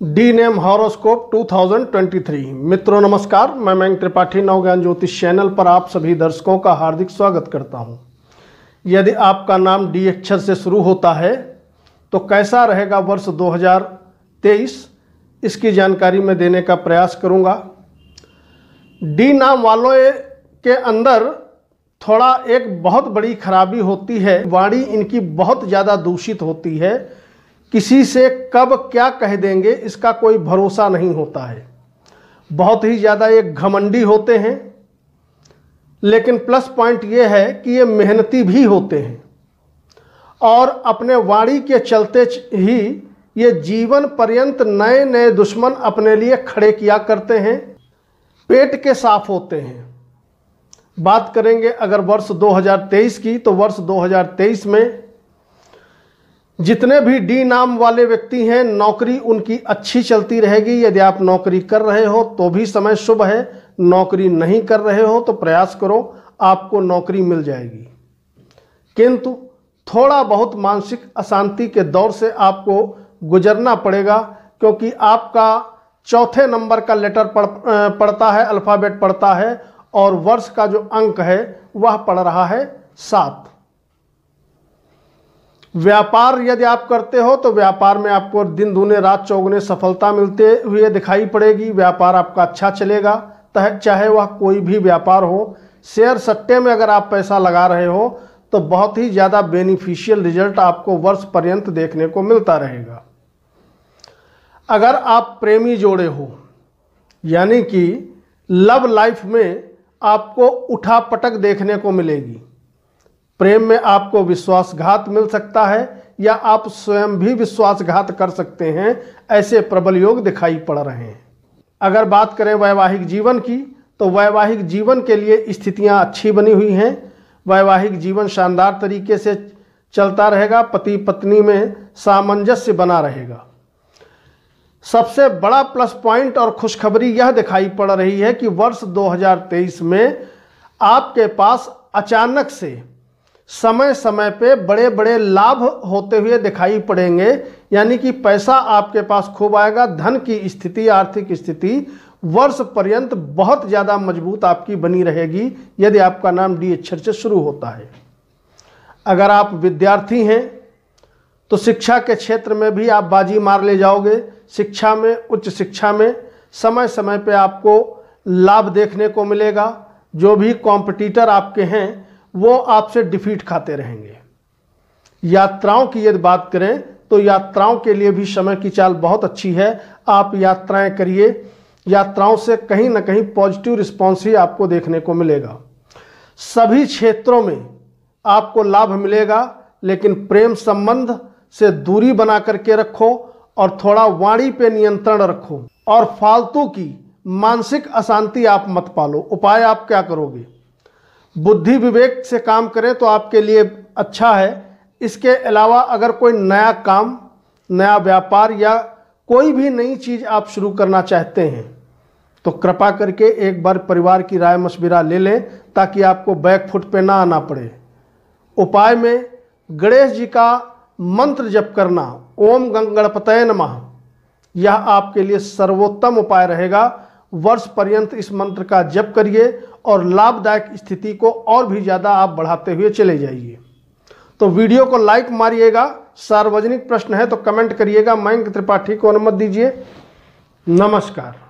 D name horoscope 2023 मित्रों नमस्कार मैं मयंक त्रिपाठी नवज्ञान ज्योतिष चैनल पर आप सभी दर्शकों का हार्दिक स्वागत करता हूं। यदि आपका नाम डी अक्षर से शुरू होता है तो कैसा रहेगा वर्ष 2023 इसकी जानकारी मैं देने का प्रयास करूंगा। डी नाम वालों के अंदर थोड़ा एक बहुत बड़ी खराबी होती है वाणी इनकी बहुत ज़्यादा दूषित होती है किसी से कब क्या कह देंगे इसका कोई भरोसा नहीं होता है बहुत ही ज़्यादा ये घमंडी होते हैं लेकिन प्लस पॉइंट ये है कि ये मेहनती भी होते हैं और अपने वाणी के चलते ही ये जीवन पर्यंत नए नए दुश्मन अपने लिए खड़े किया करते हैं पेट के साफ होते हैं बात करेंगे अगर वर्ष 2023 की तो वर्ष 2023 में जितने भी डी नाम वाले व्यक्ति हैं नौकरी उनकी अच्छी चलती रहेगी यदि आप नौकरी कर रहे हो तो भी समय शुभ है नौकरी नहीं कर रहे हो तो प्रयास करो आपको नौकरी मिल जाएगी किंतु थोड़ा बहुत मानसिक अशांति के दौर से आपको गुजरना पड़ेगा क्योंकि आपका चौथे नंबर का लेटर पढ़ पड़ता है अल्फ़ाबेट पढ़ता है और वर्ष का जो अंक है वह पढ़ रहा है सात व्यापार यदि आप करते हो तो व्यापार में आपको दिन दूने रात चौगुने सफलता मिलते हुए दिखाई पड़ेगी व्यापार आपका अच्छा चलेगा चाहे वह कोई भी व्यापार हो शेयर सट्टे में अगर आप पैसा लगा रहे हो तो बहुत ही ज़्यादा बेनिफिशियल रिजल्ट आपको वर्ष पर्यंत देखने को मिलता रहेगा अगर आप प्रेमी जोड़े हो यानी कि लव लाइफ में आपको उठा पटक देखने को मिलेगी प्रेम में आपको विश्वासघात मिल सकता है या आप स्वयं भी विश्वासघात कर सकते हैं ऐसे प्रबल योग दिखाई पड़ रहे हैं अगर बात करें वैवाहिक जीवन की तो वैवाहिक जीवन के लिए स्थितियां अच्छी बनी हुई हैं वैवाहिक जीवन शानदार तरीके से चलता रहेगा पति पत्नी में सामंजस्य बना रहेगा सबसे बड़ा प्लस पॉइंट और खुशखबरी यह दिखाई पड़ रही है कि वर्ष 2023 में आपके पास अचानक से समय समय पे बड़े बड़े लाभ होते हुए दिखाई पड़ेंगे यानी कि पैसा आपके पास खूब आएगा धन की स्थिति आर्थिक स्थिति वर्ष पर्यंत बहुत ज़्यादा मजबूत आपकी बनी रहेगी यदि आपका नाम डी अक्षर से शुरू होता है अगर आप विद्यार्थी हैं तो शिक्षा के क्षेत्र में भी आप बाजी मार ले जाओगे शिक्षा में उच्च शिक्षा में समय समय पे आपको लाभ देखने को मिलेगा जो भी कॉम्पिटिटर आपके हैं वो आपसे डिफीट खाते रहेंगे यात्राओं की यदि बात करें तो यात्राओं के लिए भी समय की चाल बहुत अच्छी है आप यात्राएं करिए यात्राओं से कहीं ना कहीं पॉजिटिव रिस्पॉन्स ही आपको देखने को मिलेगा सभी क्षेत्रों में आपको लाभ मिलेगा लेकिन प्रेम संबंध से दूरी बना करके रखो और थोड़ा वाणी पे नियंत्रण रखो और फालतू की मानसिक अशांति आप मत पालो उपाय आप क्या करोगे बुद्धि विवेक से काम करें तो आपके लिए अच्छा है इसके अलावा अगर कोई नया काम नया व्यापार या कोई भी नई चीज़ आप शुरू करना चाहते हैं तो कृपा करके एक बार परिवार की राय मशविरा ले लें ताकि आपको बैक फुट पे ना आना पड़े उपाय में गणेश जी का मंत्र जप करना ओम गंगणपतय नमः यह आपके लिए सर्वोत्तम उपाय रहेगा वर्ष पर्यंत इस मंत्र का जप करिए और लाभदायक स्थिति को और भी ज़्यादा आप बढ़ाते हुए चले जाइए तो वीडियो को लाइक मारिएगा सार्वजनिक प्रश्न है तो कमेंट करिएगा मयंक त्रिपाठी को अनुमति दीजिए नमस्कार